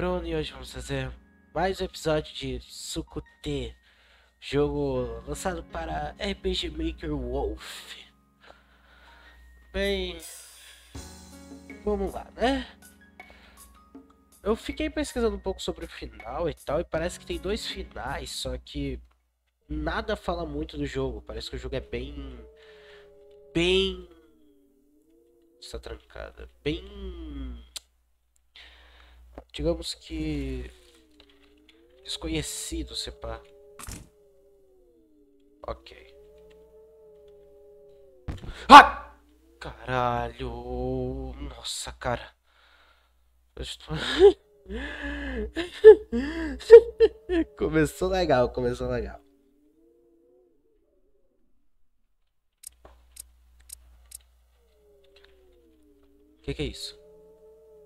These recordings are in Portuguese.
Bruno e hoje vamos fazer mais um episódio de Sucute, jogo lançado para RPG Maker Wolf. Bem, vamos lá, né? Eu fiquei pesquisando um pouco sobre o final e tal, e parece que tem dois finais, só que nada fala muito do jogo. Parece que o jogo é bem. bem. está trancada. bem digamos que desconhecido, se pá. Ok. Ah! Caralho! Nossa, cara. Estou... começou legal, começou legal. O que, que é isso?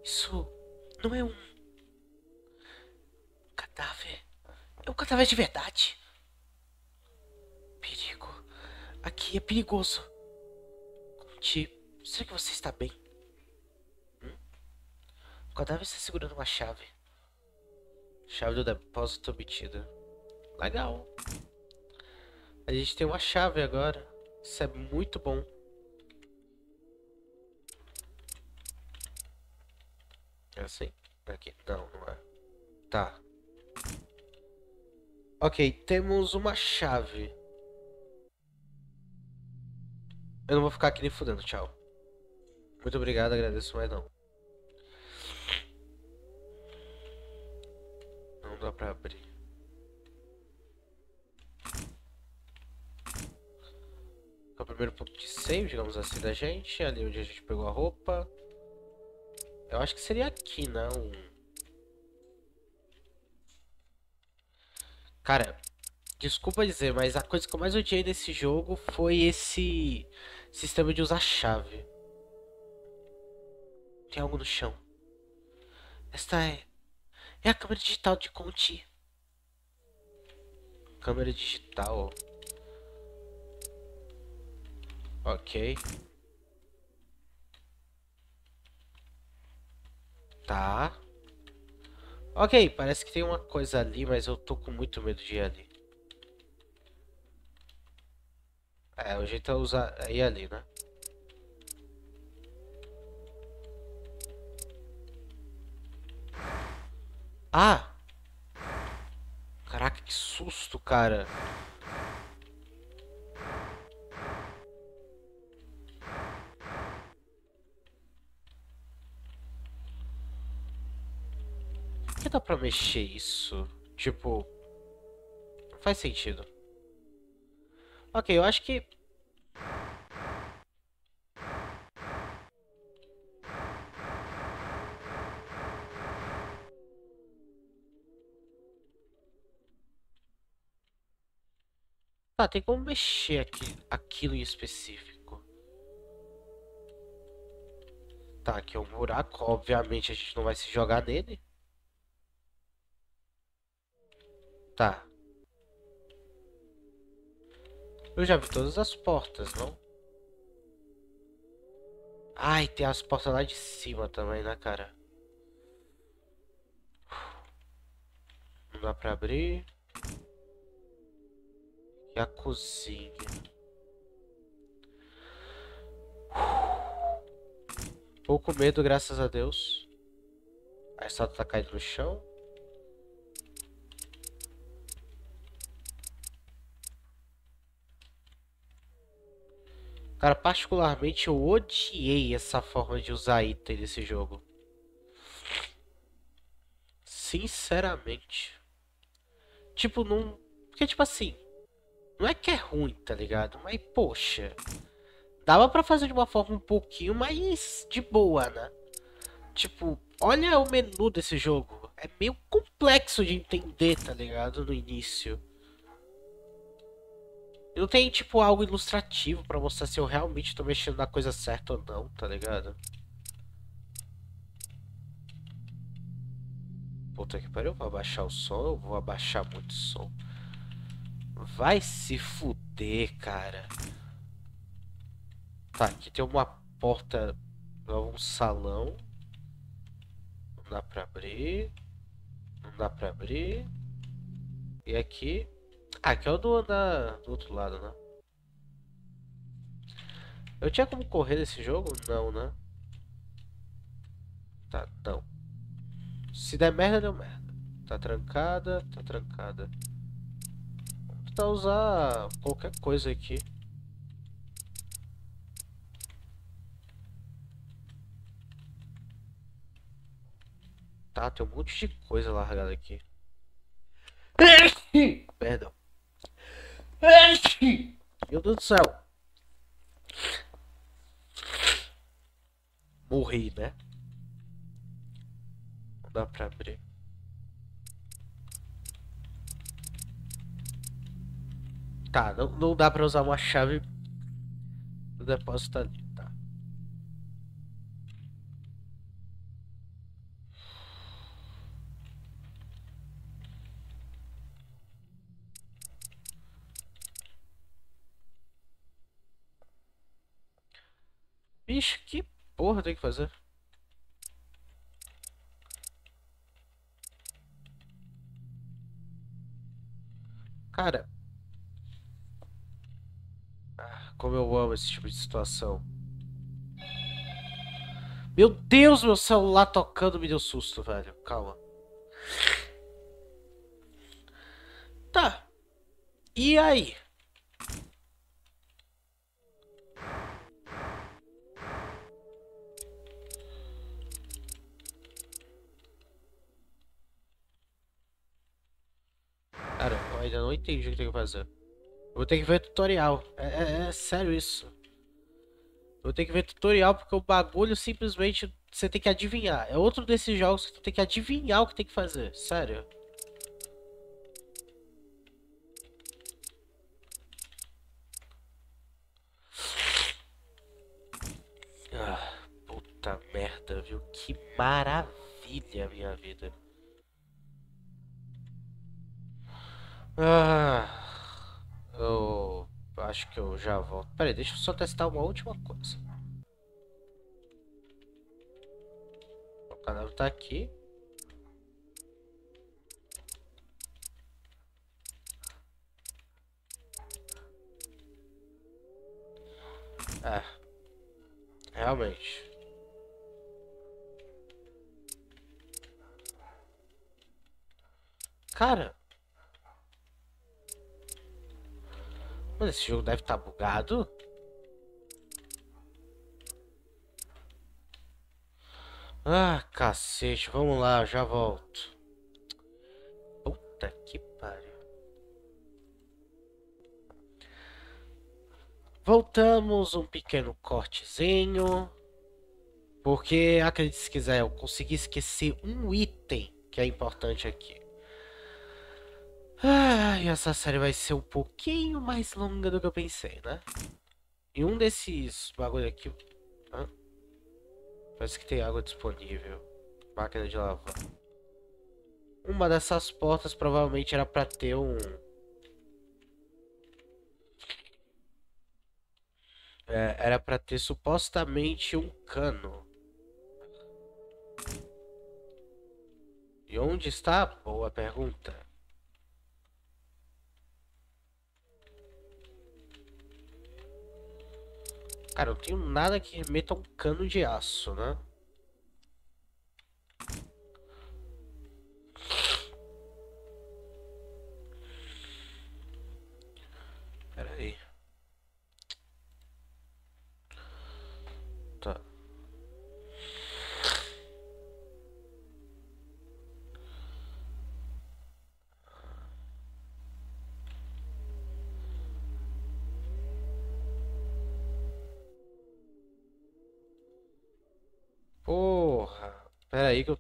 Isso não é um É o de verdade. Perigo. Aqui é perigoso. Conte, será que você está bem? O cadáver está segurando uma chave. Chave do depósito obtida. Legal. A gente tem uma chave agora. Isso é muito bom. É assim? Aqui. Não, não é. Tá. Ok, temos uma chave. Eu não vou ficar aqui nem fudendo, tchau. Muito obrigado, agradeço, mas não. Não dá pra abrir. É o primeiro ponto de save, digamos assim, da gente. Ali onde a gente pegou a roupa. Eu acho que seria aqui, não. Né? Um... Cara, desculpa dizer, mas a coisa que eu mais odiei desse jogo foi esse sistema de usar chave. Tem algo no chão. Esta é. É a câmera digital de Conti. Câmera digital. Ok. Tá. Ok, parece que tem uma coisa ali, mas eu tô com muito medo de ir ali. É, o jeito é usar... é ir ali, né? Ah! Caraca, que susto, cara. que dá pra mexer isso? Tipo, faz sentido. Ok, eu acho que... Tá, tem como mexer aqui, aquilo em específico. Tá, aqui é um buraco, obviamente a gente não vai se jogar nele. Tá. Eu já vi todas as portas, não? Ai, tem as portas lá de cima também, né, cara? Não dá pra abrir. E a cozinha. Pouco medo, graças a Deus. A estátua tá caindo no chão. Cara, particularmente eu odiei essa forma de usar item nesse jogo. Sinceramente. Tipo, não... Porque, tipo assim... Não é que é ruim, tá ligado? Mas, poxa... Dava pra fazer de uma forma um pouquinho mais de boa, né? Tipo, olha o menu desse jogo. É meio complexo de entender, tá ligado? No início. Não tem, tipo, algo ilustrativo pra mostrar se eu realmente tô mexendo na coisa certa ou não, tá ligado? Puta que pariu, vou abaixar o som, eu vou abaixar muito o som. Vai se fuder, cara. Tá, aqui tem uma porta, um salão. Não dá pra abrir. Não dá pra abrir. E aqui ah, que é o do, andar do outro lado, né? Eu tinha como correr nesse jogo? Não, né? Tá, não. Se der merda, deu merda. Tá trancada, tá trancada. Vou tentar usar qualquer coisa aqui. Tá, tem um monte de coisa largada aqui. Perdão. Meu Deus do céu. Morri, né? Não dá pra abrir. Tá, não, não dá pra usar uma chave do depósito ali. Bicho, que porra tem que fazer? Cara. Ah, como eu amo esse tipo de situação. Meu Deus, meu celular tocando me deu susto, velho. Calma. Tá. E aí? entendi o que tem que fazer. Eu vou ter que ver tutorial. É, é, é sério isso. Eu vou ter que ver tutorial porque o bagulho simplesmente você tem que adivinhar. É outro desses jogos que tu tem que adivinhar o que tem que fazer. Sério. Ah, puta merda, viu? Que maravilha minha vida. Ah, eu acho que eu já volto. Peraí, deixa eu só testar uma última coisa. O canal tá aqui. É. Realmente. Cara. esse jogo deve estar tá bugado. Ah, cacete. Vamos lá, já volto. Puta que pariu. Voltamos, um pequeno cortezinho. Porque, acredite se quiser, eu consegui esquecer um item que é importante aqui. Ai, ah, essa série vai ser um pouquinho mais longa do que eu pensei, né? E um desses bagulho aqui... Hã? Parece que tem água disponível. Máquina de lavar. Uma dessas portas provavelmente era pra ter um... É, era pra ter supostamente um cano. E onde está? Boa pergunta. Cara, eu não tenho nada que remeta a um cano de aço, né?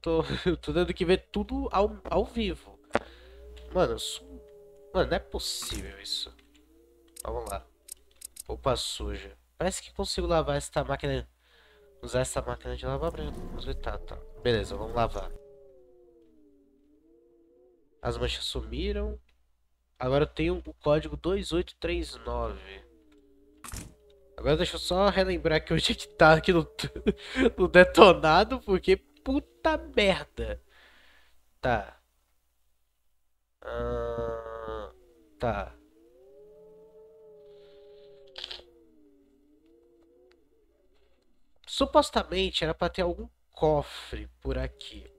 tô, eu tô tendo que ver tudo ao, ao vivo. Mano, isso Mano, não é possível isso. vamos lá. Roupa suja. Parece que consigo lavar esta máquina. Usar essa máquina de lavar pra tá, tá. Beleza, vamos lavar. As manchas sumiram. Agora eu tenho o código 2839. Agora deixa eu só relembrar que hoje é que tá aqui no, no detonado, porque Puta merda. Tá. Ah, tá. Supostamente era pra ter algum cofre por aqui.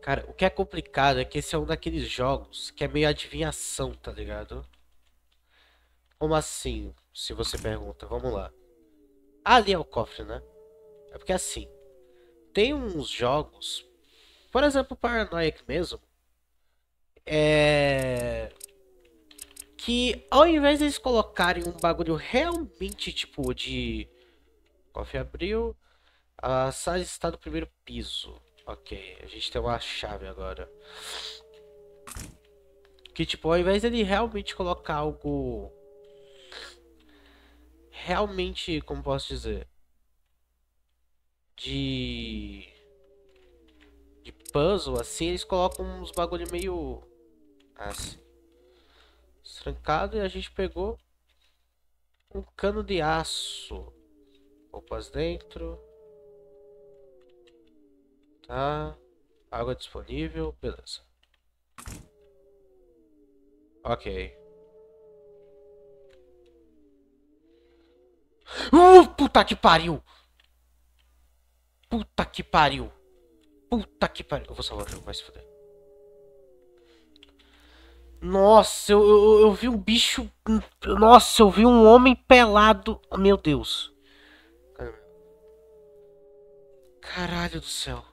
Cara, o que é complicado é que esse é um daqueles jogos que é meio adivinhação, tá ligado? Como assim? Se você pergunta, vamos lá. Ali é o cofre, né? É porque é assim, tem uns jogos, por exemplo, Paranoiac mesmo, é... que ao invés de eles colocarem um bagulho realmente tipo de. Coffee abriu. A sala está no primeiro piso. Ok, a gente tem uma chave agora. Que tipo, ao invés dele realmente colocar algo. Realmente, como posso dizer? de de puzzle assim, eles colocam uns bagulho meio assim. Trancado e a gente pegou um cano de aço. Roupas dentro. Tá. Água disponível, beleza. Ok. Uh, puta que pariu! Puta que pariu. Puta que pariu. Eu vou salvar o jogo, vai se foder. Nossa, eu, eu, eu, vi um bicho. Nossa, eu vi um homem pelado. Meu Deus. Caralho do céu.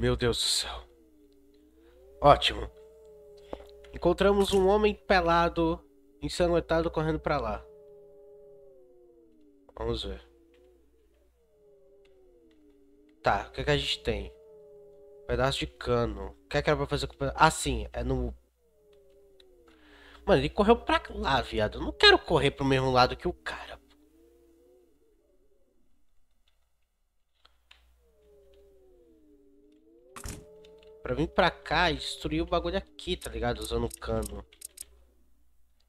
Meu Deus do céu. Ótimo. Encontramos um homem pelado, ensanguentado, correndo para lá. Vamos ver. Tá, o que, é que a gente tem? pedaço de cano. O que é que era pra fazer com o pedaço? Ah, sim, é no. Mano, ele correu pra lá, viado. Eu não quero correr pro mesmo lado que o cara. Pra vir pra cá e destruir o bagulho aqui, tá ligado? Usando o cano.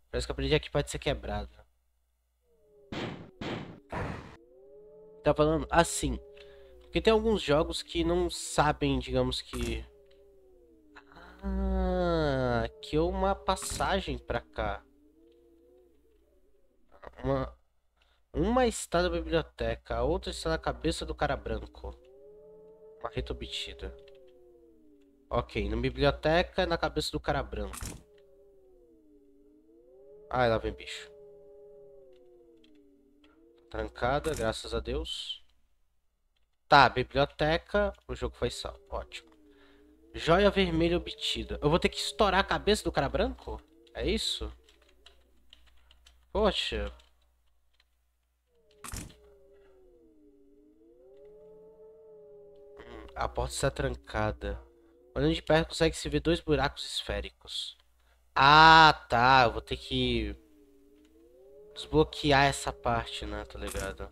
Parece que a parede aqui pode ser quebrada. Tá falando assim. Porque tem alguns jogos que não sabem, digamos que... Ah, que é uma passagem pra cá. Uma... Uma está na biblioteca, a outra está na cabeça do cara branco. Uma reta obtida. Ok, na biblioteca, na cabeça do cara branco. Ah, lá vem bicho. Trancada, graças a Deus. Tá, biblioteca. O jogo foi salvo. Ótimo. Joia vermelha obtida. Eu vou ter que estourar a cabeça do cara branco? É isso? Poxa. Hum, a porta está trancada. Olhando de perto, consegue se ver dois buracos esféricos. Ah, tá. Eu vou ter que desbloquear essa parte, né? Tá ligado?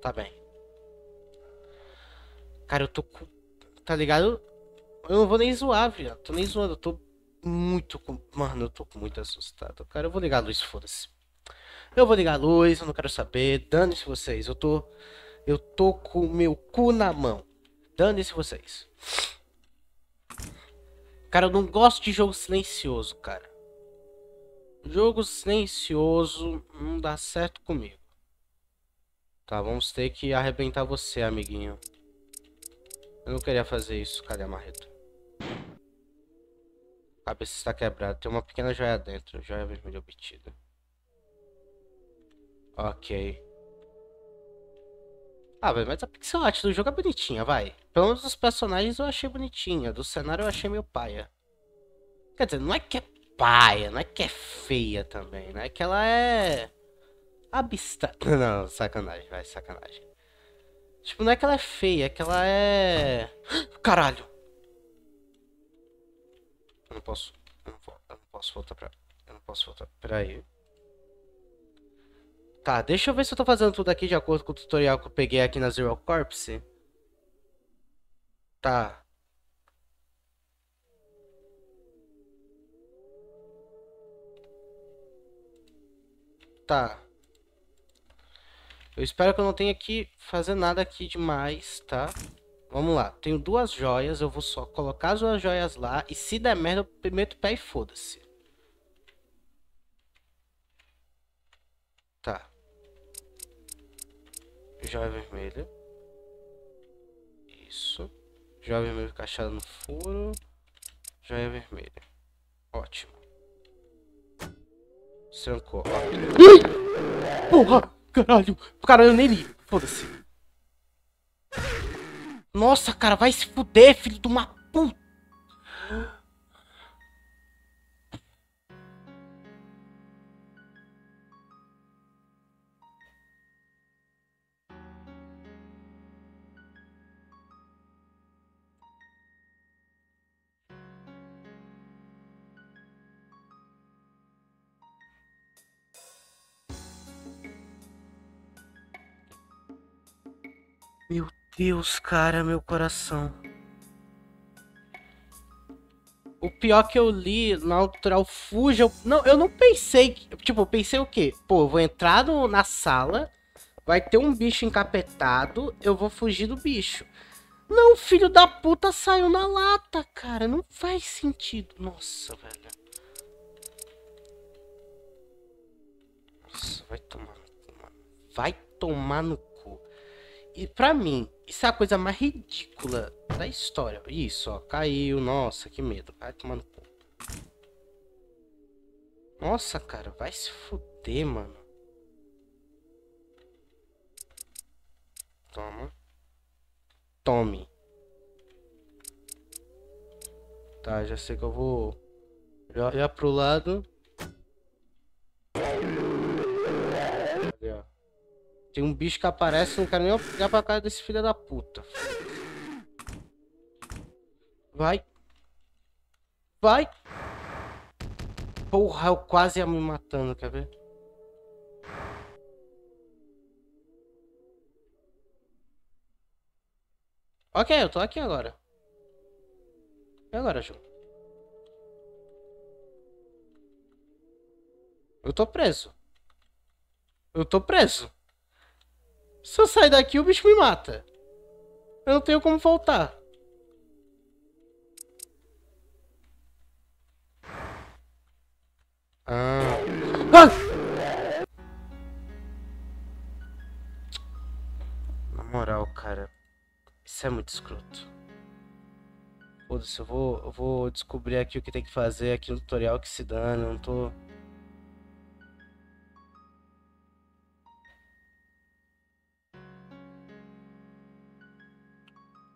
Tá bem. Cara, eu tô com... Tá ligado? Eu não vou nem zoar, viado. Tô nem zoando. Eu tô muito... Com... Mano, eu tô muito assustado. Cara, eu vou ligar a luz, foda-se. Eu vou ligar a luz, eu não quero saber. Dane-se vocês. Eu tô. Eu tô com o meu cu na mão. Dane-se vocês. Cara, eu não gosto de jogo silencioso, cara. Jogo silencioso não dá certo comigo. Tá, vamos ter que arrebentar você, amiguinho. Eu não queria fazer isso. Cadê a marreta? A cabeça está quebrada. Tem uma pequena joia dentro. Joia vermelha obtida. Ok. Ah, velho, mas a pixel art do jogo é bonitinha, vai. Pelo menos os personagens eu achei bonitinha. Do cenário eu achei meio paia. Quer dizer, não é que é paia, não é que é feia também, não né? é que ela é. abstrata. Não, sacanagem, vai, sacanagem. Tipo, não é que ela é feia, é que ela é. Caralho! Eu não posso. Eu não, vou, eu não posso voltar pra. Eu não posso voltar. Peraí. Tá, deixa eu ver se eu tô fazendo tudo aqui de acordo com o tutorial que eu peguei aqui na Zero Corpse. Tá. Tá. Eu espero que eu não tenha que fazer nada aqui demais, tá? Vamos lá. Tenho duas joias, eu vou só colocar as duas joias lá. E se der merda, eu meto o pé e foda-se. joia vermelha. Isso. Joia vermelha encaixada no furo. Joia vermelha. Ótimo. Trancou. Porra! Caralho! Caralho, eu nem li. Foda-se. Nossa, cara, vai se fuder, filho de uma puta. Meu Deus, cara, meu coração. O pior que eu li na autoral Fuja. Eu... Não, eu não pensei. Que... Tipo, eu pensei o quê? Pô, eu vou entrar no, na sala, vai ter um bicho encapetado, eu vou fugir do bicho. Não, filho da puta saiu na lata, cara. Não faz sentido. Nossa, velho. Nossa, vai tomar no cu, mano. Vai tomar no e pra mim, isso é a coisa mais ridícula da história. Isso, ó, caiu. Nossa, que medo. Vai tomando Nossa, cara, vai se fuder, mano. Toma. Tome. Tá, já sei que eu vou... Já, já pro lado... Tem um bicho que aparece, não quero nem olhar pra cara desse filho da puta. Vai. Vai. Porra, eu quase ia me matando, quer ver? Ok, eu tô aqui agora. E agora, Ju? Eu tô preso. Eu tô preso. Se eu sair daqui, o bicho me mata. Eu não tenho como voltar. Ah. ah! Na moral, cara. Isso é muito escroto. Foda-se, eu vou, eu vou descobrir aqui o que tem que fazer aqui no tutorial que se dane, eu não tô...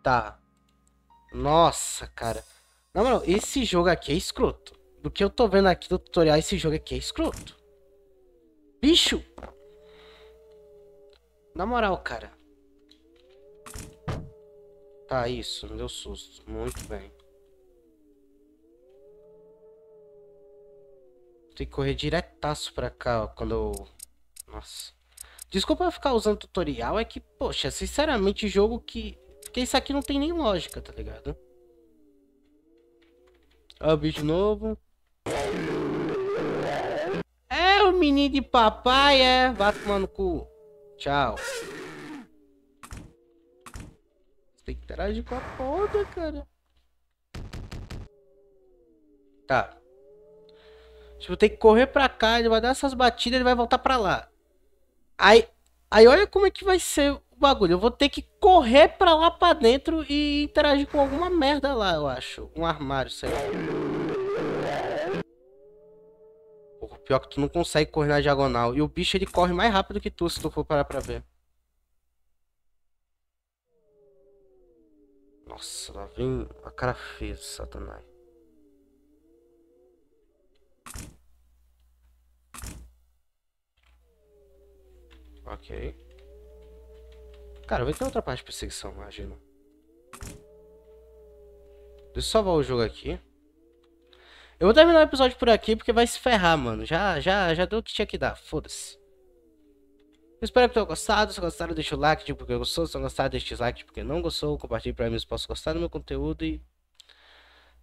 Tá. Nossa, cara. Na moral, esse jogo aqui é escroto. Do que eu tô vendo aqui do tutorial, esse jogo aqui é escroto. Bicho! Na moral, cara. Tá, isso. Me deu susto. Muito bem. Tem que correr diretaço pra cá, ó, quando eu... Nossa. Desculpa eu ficar usando tutorial, é que, poxa, sinceramente, jogo que porque isso aqui não tem nem lógica, tá ligado? Ó o bicho novo. É o menino de papai, é. Vá tomando cu. Tchau. Você tem que interagir com a poda, cara. Tá. Tipo, tem que correr pra cá, ele vai dar essas batidas, ele vai voltar pra lá. Aí, aí olha como é que vai ser bagulho. Eu vou ter que correr pra lá pra dentro e interagir com alguma merda lá, eu acho. Um armário, sei lá. O pior é que tu não consegue correr na diagonal. E o bicho, ele corre mais rápido que tu, se tu for parar pra ver. Nossa, lá vem a cara feia do satanás. Ok. Cara, vai ter outra parte de perseguição, imagina. Deixa eu salvar o jogo aqui. Eu vou terminar o episódio por aqui porque vai se ferrar, mano. Já, já, já deu o que tinha que dar. Foda-se. Eu espero que tenham gostado. Se gostaram, deixa o like, tipo porque gostou. Se não gostaram, deixa o dislike porque não gostou. Compartilhe pra mim se posso gostar do meu conteúdo e...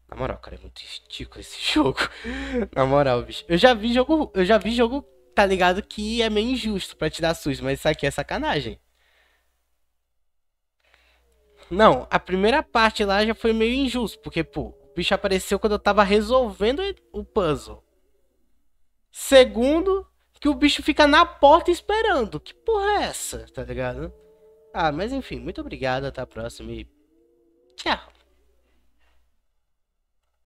Na moral, cara, é muito ridículo esse jogo. Na moral, bicho. Eu já vi jogo, eu já vi jogo, tá ligado, que é meio injusto pra te dar SUS, mas isso aqui é sacanagem. Não, a primeira parte lá já foi meio injusto, porque, pô, o bicho apareceu quando eu tava resolvendo o puzzle. Segundo, que o bicho fica na porta esperando. Que porra é essa? Tá ligado? Ah, mas enfim, muito obrigado, até a próxima e. Tchau.